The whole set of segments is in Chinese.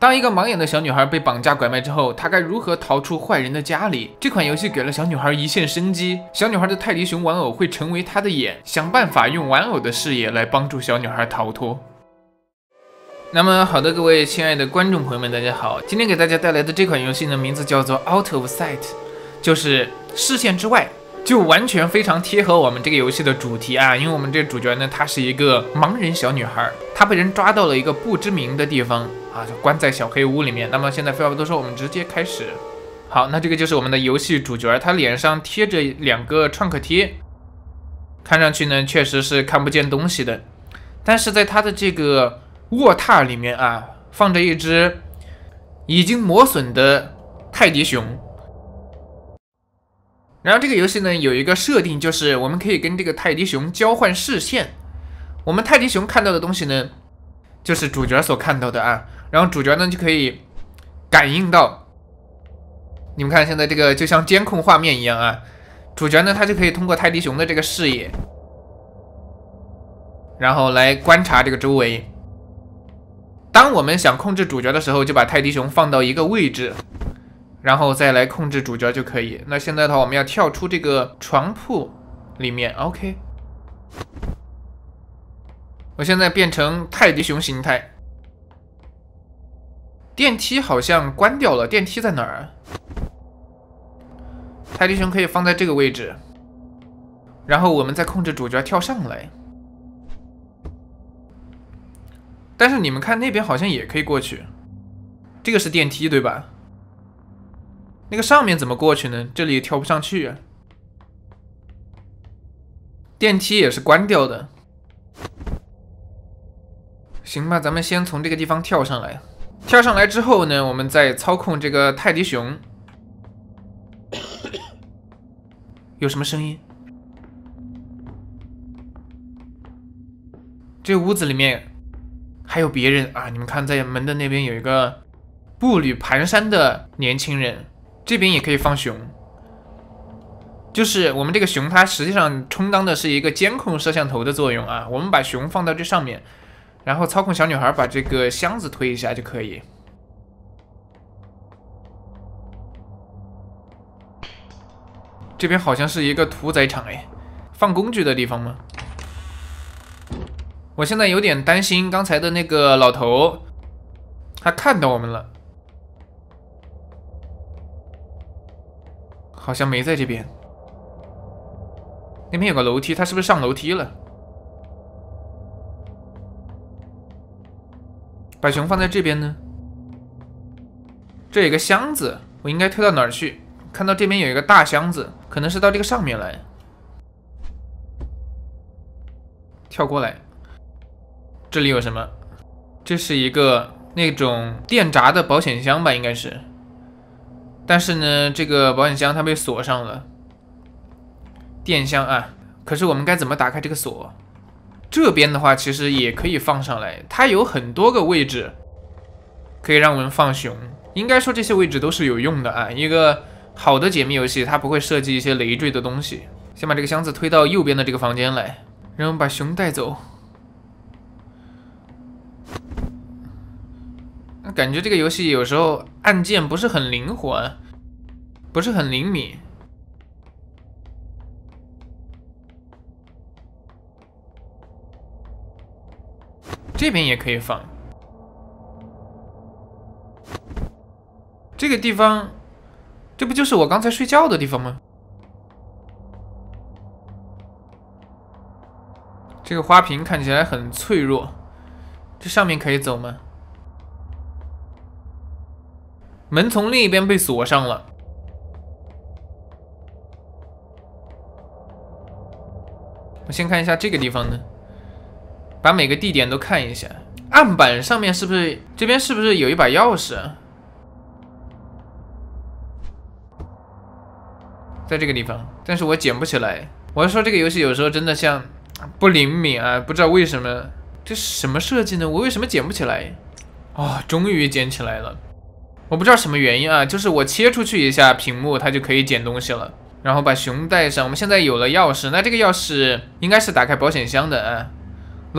当一个盲眼的小女孩被绑架拐卖之后，她该如何逃出坏人的家里？这款游戏给了小女孩一线生机。小女孩的泰迪熊玩偶会成为她的眼，想办法用玩偶的视野来帮助小女孩逃脱。那么，好的，各位亲爱的观众朋友们，大家好，今天给大家带来的这款游戏呢，名字叫做 Out of Sight，就是视线之外，就完全非常贴合我们这个游戏的主题啊。因为我们这主角呢，她是一个盲人小女孩，她被人抓到了一个不知名的地方。啊，关在小黑屋里面。那么现在废话不多说，我们直接开始。好，那这个就是我们的游戏主角，他脸上贴着两个创可贴，看上去呢确实是看不见东西的。但是在他的这个卧榻里面啊，放着一只已经磨损的泰迪熊。然后这个游戏呢有一个设定，就是我们可以跟这个泰迪熊交换视线。我们泰迪熊看到的东西呢，就是主角所看到的啊。然后主角呢就可以感应到，你们看现在这个就像监控画面一样啊！主角呢他就可以通过泰迪熊的这个视野，然后来观察这个周围。当我们想控制主角的时候，就把泰迪熊放到一个位置，然后再来控制主角就可以。那现在的话，我们要跳出这个床铺里面，OK？我现在变成泰迪熊形态。电梯好像关掉了，电梯在哪儿？泰迪熊可以放在这个位置，然后我们再控制主角跳上来。但是你们看那边好像也可以过去，这个是电梯对吧？那个上面怎么过去呢？这里跳不上去啊。电梯也是关掉的。行吧，咱们先从这个地方跳上来。跳上来之后呢，我们再操控这个泰迪熊。有什么声音？这屋子里面还有别人啊！你们看，在门的那边有一个步履蹒跚的年轻人。这边也可以放熊，就是我们这个熊，它实际上充当的是一个监控摄像头的作用啊。我们把熊放到这上面。然后操控小女孩把这个箱子推一下就可以。这边好像是一个屠宰场哎，放工具的地方吗？我现在有点担心刚才的那个老头，他看到我们了，好像没在这边。那边有个楼梯，他是不是上楼梯了？把熊放在这边呢。这有个箱子，我应该推到哪儿去？看到这边有一个大箱子，可能是到这个上面来。跳过来。这里有什么？这是一个那种电闸的保险箱吧，应该是。但是呢，这个保险箱它被锁上了。电箱啊，可是我们该怎么打开这个锁？这边的话，其实也可以放上来。它有很多个位置可以让我们放熊。应该说这些位置都是有用的啊。一个好的解密游戏，它不会设计一些累赘的东西。先把这个箱子推到右边的这个房间来，然后把熊带走。感觉这个游戏有时候按键不是很灵活，不是很灵敏。这边也可以放。这个地方，这不就是我刚才睡觉的地方吗？这个花瓶看起来很脆弱，这上面可以走吗？门从另一边被锁上了。我先看一下这个地方呢。把每个地点都看一下，案板上面是不是？这边是不是有一把钥匙？在这个地方，但是我捡不起来。我要说这个游戏有时候真的像不灵敏啊，不知道为什么，这什么设计呢？我为什么捡不起来？哦，终于捡起来了！我不知道什么原因啊，就是我切出去一下屏幕，它就可以捡东西了。然后把熊带上，我们现在有了钥匙，那这个钥匙应该是打开保险箱的啊。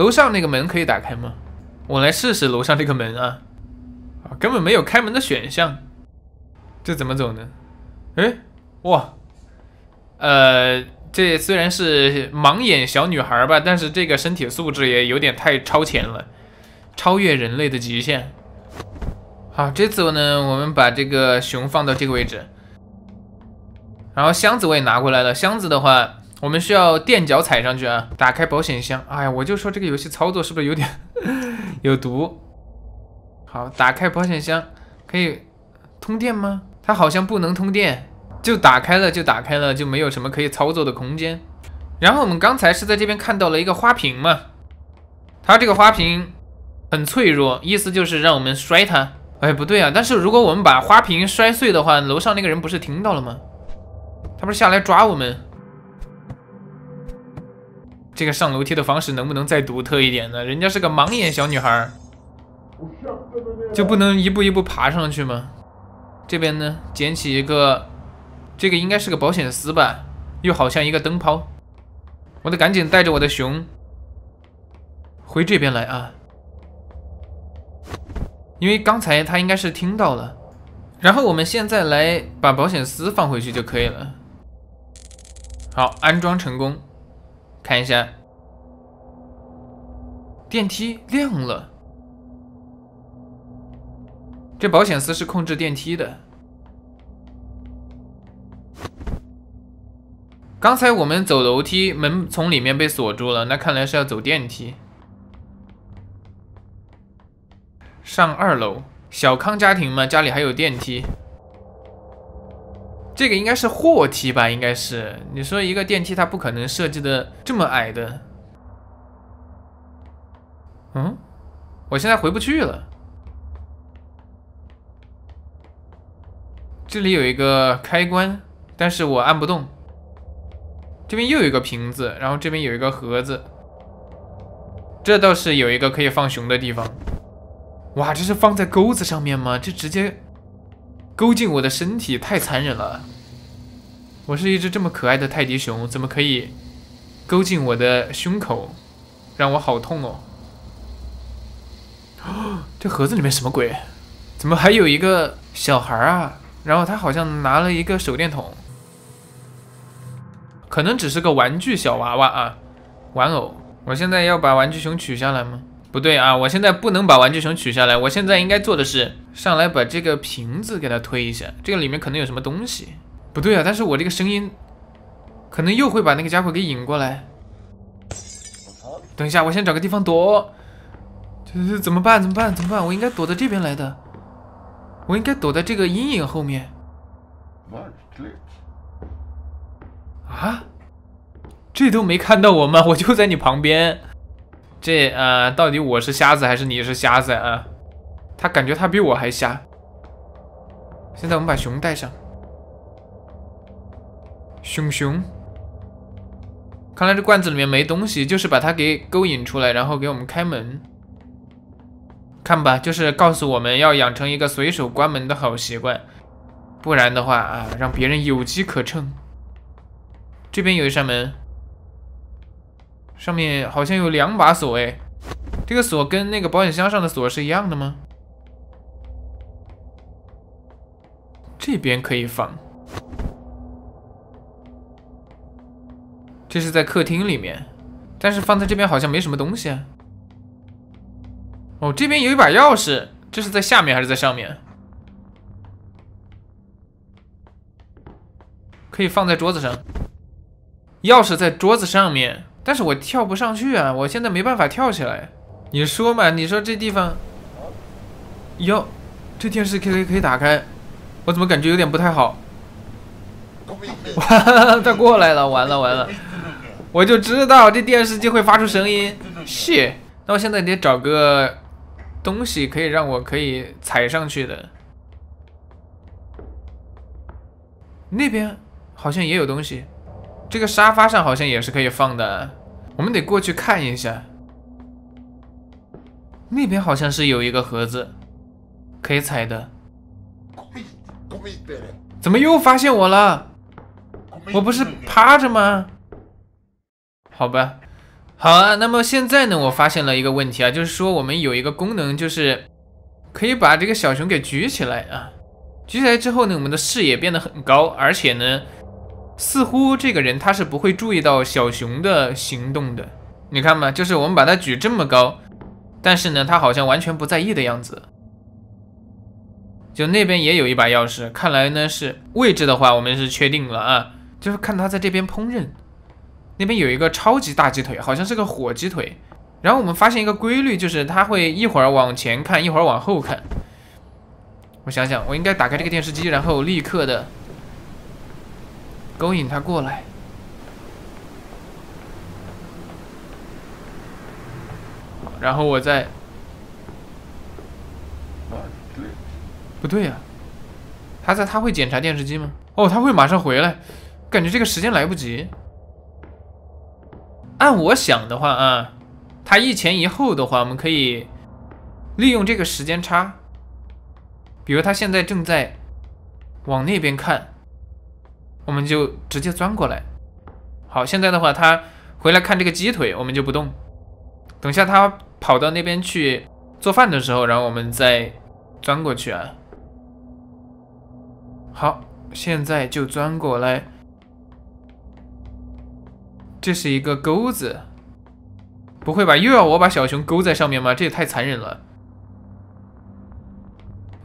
楼上那个门可以打开吗？我来试试楼上这个门啊，啊，根本没有开门的选项，这怎么走呢？哎，哇，呃，这虽然是盲眼小女孩吧，但是这个身体素质也有点太超前了，超越人类的极限。好，这次呢，我们把这个熊放到这个位置，然后箱子我也拿过来了，箱子的话。我们需要垫脚踩上去啊！打开保险箱。哎呀，我就说这个游戏操作是不是有点 有毒？好，打开保险箱，可以通电吗？它好像不能通电，就打开了就打开了，就没有什么可以操作的空间。然后我们刚才是在这边看到了一个花瓶嘛，它这个花瓶很脆弱，意思就是让我们摔它。哎，不对啊！但是如果我们把花瓶摔碎的话，楼上那个人不是听到了吗？他不是下来抓我们？这个上楼梯的方式能不能再独特一点呢？人家是个盲眼小女孩，就不能一步一步爬上去吗？这边呢，捡起一个，这个应该是个保险丝吧，又好像一个灯泡。我得赶紧带着我的熊回这边来啊，因为刚才他应该是听到了。然后我们现在来把保险丝放回去就可以了。好，安装成功。看一下，电梯亮了，这保险丝是控制电梯的。刚才我们走楼梯，门从里面被锁住了，那看来是要走电梯。上二楼，小康家庭嘛，家里还有电梯。这个应该是货梯吧？应该是你说一个电梯，它不可能设计的这么矮的。嗯，我现在回不去了。这里有一个开关，但是我按不动。这边又有一个瓶子，然后这边有一个盒子。这倒是有一个可以放熊的地方。哇，这是放在钩子上面吗？这直接。勾进我的身体太残忍了！我是一只这么可爱的泰迪熊，怎么可以勾进我的胸口，让我好痛哦！这盒子里面什么鬼？怎么还有一个小孩啊？然后他好像拿了一个手电筒，可能只是个玩具小娃娃啊，玩偶。我现在要把玩具熊取下来吗？不对啊！我现在不能把玩具熊取下来，我现在应该做的是上来把这个瓶子给它推一下，这个里面可能有什么东西。不对啊！但是我这个声音，可能又会把那个家伙给引过来。等一下，我先找个地方躲。这这怎么办？怎么办？怎么办？我应该躲到这边来的，我应该躲在这个阴影后面。啊？这都没看到我吗？我就在你旁边。这啊，到底我是瞎子还是你是瞎子啊？他感觉他比我还瞎。现在我们把熊带上，熊熊。看来这罐子里面没东西，就是把它给勾引出来，然后给我们开门。看吧，就是告诉我们要养成一个随手关门的好习惯，不然的话啊，让别人有机可乘。这边有一扇门。上面好像有两把锁诶，这个锁跟那个保险箱上的锁是一样的吗？这边可以放，这是在客厅里面，但是放在这边好像没什么东西啊。哦，这边有一把钥匙，这是在下面还是在上面？可以放在桌子上，钥匙在桌子上面。但是我跳不上去啊！我现在没办法跳起来。你说嘛？你说这地方，哟，这电视可以可以打开，我怎么感觉有点不太好？他过来了，完了完了！我就知道这电视机会发出声音。谢。那我现在得找个东西可以让我可以踩上去的。那边好像也有东西。这个沙发上好像也是可以放的，我们得过去看一下。那边好像是有一个盒子，可以踩的。怎么又发现我了？我不是趴着吗？好吧，好啊。那么现在呢，我发现了一个问题啊，就是说我们有一个功能，就是可以把这个小熊给举起来啊。举起来之后呢，我们的视野变得很高，而且呢。似乎这个人他是不会注意到小熊的行动的，你看嘛，就是我们把它举这么高，但是呢，他好像完全不在意的样子。就那边也有一把钥匙，看来呢是位置的话，我们是确定了啊。就是看他在这边烹饪，那边有一个超级大鸡腿，好像是个火鸡腿。然后我们发现一个规律，就是他会一会儿往前看，一会儿往后看。我想想，我应该打开这个电视机，然后立刻的。勾引他过来，然后我再……不对，不对呀！他在，他会检查电视机吗？哦，他会马上回来，感觉这个时间来不及。按我想的话啊，他一前一后的话，我们可以利用这个时间差，比如他现在正在往那边看。我们就直接钻过来。好，现在的话，他回来看这个鸡腿，我们就不动。等下他跑到那边去做饭的时候，然后我们再钻过去啊。好，现在就钻过来。这是一个钩子，不会吧？又要我把小熊勾在上面吗？这也太残忍了。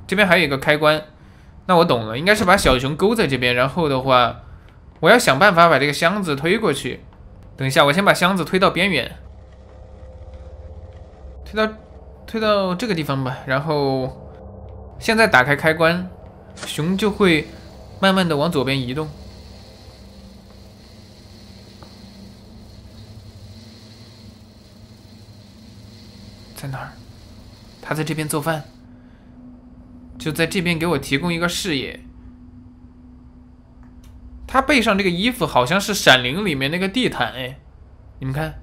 这边还有一个开关。那我懂了，应该是把小熊勾在这边，然后的话，我要想办法把这个箱子推过去。等一下，我先把箱子推到边缘，推到推到这个地方吧。然后现在打开开关，熊就会慢慢的往左边移动。在哪儿？他在这边做饭。就在这边给我提供一个视野。他背上这个衣服好像是《闪灵》里面那个地毯，哎，你们看。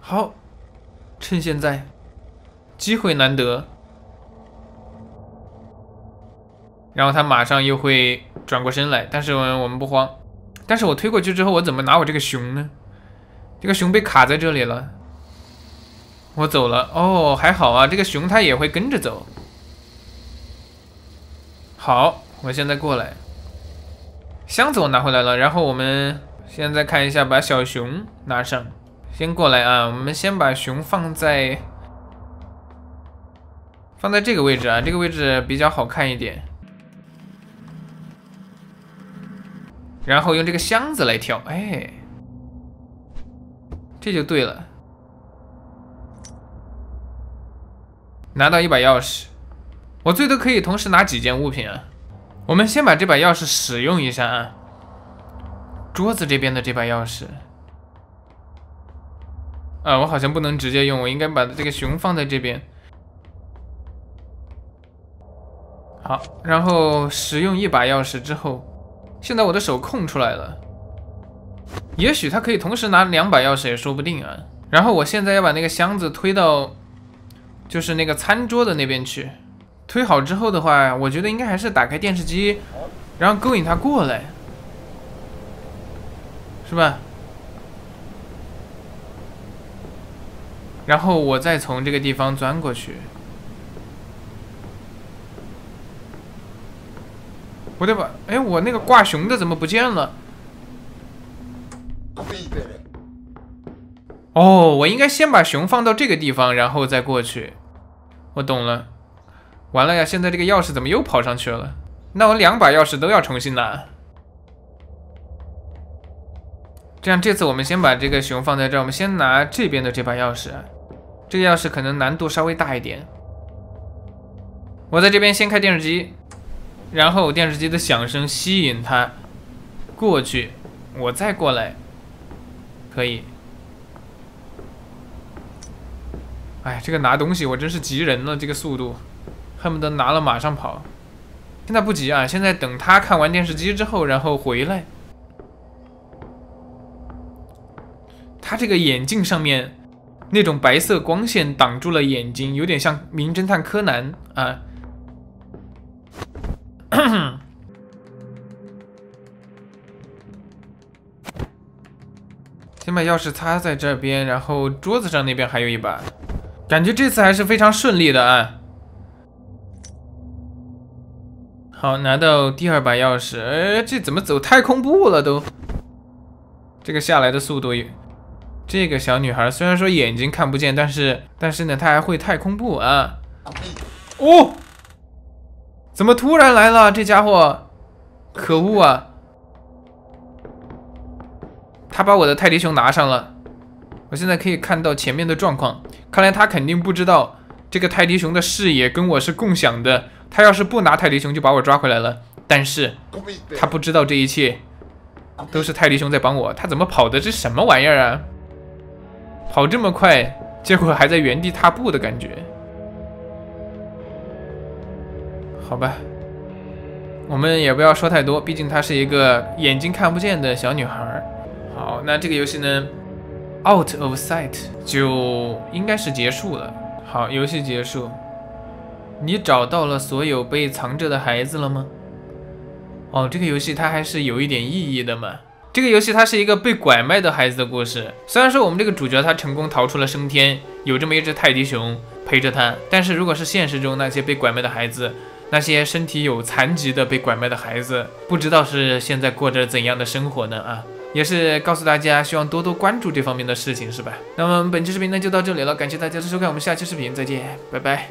好，趁现在，机会难得。然后他马上又会转过身来，但是我们不慌。但是我推过去之后，我怎么拿我这个熊呢？这个熊被卡在这里了。我走了哦，还好啊，这个熊它也会跟着走。好，我现在过来，箱子我拿回来了，然后我们现在看一下，把小熊拿上，先过来啊，我们先把熊放在，放在这个位置啊，这个位置比较好看一点，然后用这个箱子来跳，哎，这就对了。拿到一把钥匙，我最多可以同时拿几件物品啊？我们先把这把钥匙使用一下啊。桌子这边的这把钥匙，啊，我好像不能直接用，我应该把这个熊放在这边。好，然后使用一把钥匙之后，现在我的手空出来了，也许他可以同时拿两把钥匙也说不定啊。然后我现在要把那个箱子推到。就是那个餐桌的那边去推好之后的话，我觉得应该还是打开电视机，然后勾引他过来，是吧？然后我再从这个地方钻过去，我得把……哎，我那个挂熊的怎么不见了？哦，我应该先把熊放到这个地方，然后再过去。我懂了。完了呀，现在这个钥匙怎么又跑上去了？那我两把钥匙都要重新拿。这样，这次我们先把这个熊放在这儿，我们先拿这边的这把钥匙。这个钥匙可能难度稍微大一点。我在这边先开电视机，然后电视机的响声吸引它过去，我再过来，可以。哎，这个拿东西我真是急人了，这个速度，恨不得拿了马上跑。现在不急啊，现在等他看完电视机之后，然后回来。他这个眼镜上面那种白色光线挡住了眼睛，有点像名侦探柯南啊。先把钥匙插在这边，然后桌子上那边还有一把。感觉这次还是非常顺利的啊！好，拿到第二把钥匙。哎，这怎么走太空步了都？这个下来的速度，这个小女孩虽然说眼睛看不见，但是但是呢，她还会太空步啊！哦，怎么突然来了？这家伙，可恶啊！他把我的泰迪熊拿上了。我现在可以看到前面的状况，看来他肯定不知道这个泰迪熊的视野跟我是共享的。他要是不拿泰迪熊，就把我抓回来了。但是他不知道这一切都是泰迪熊在帮我。他怎么跑的？这什么玩意儿啊？跑这么快，结果还在原地踏步的感觉。好吧，我们也不要说太多，毕竟她是一个眼睛看不见的小女孩。好，那这个游戏呢？Out of sight 就应该是结束了。好，游戏结束。你找到了所有被藏着的孩子了吗？哦，这个游戏它还是有一点意义的嘛。这个游戏它是一个被拐卖的孩子的故事。虽然说我们这个主角他成功逃出了升天，有这么一只泰迪熊陪着他，但是如果是现实中那些被拐卖的孩子，那些身体有残疾的被拐卖的孩子，不知道是现在过着怎样的生活呢？啊。也是告诉大家，希望多多关注这方面的事情，是吧？那么本期视频呢就到这里了，感谢大家的收看，我们下期视频再见，拜拜。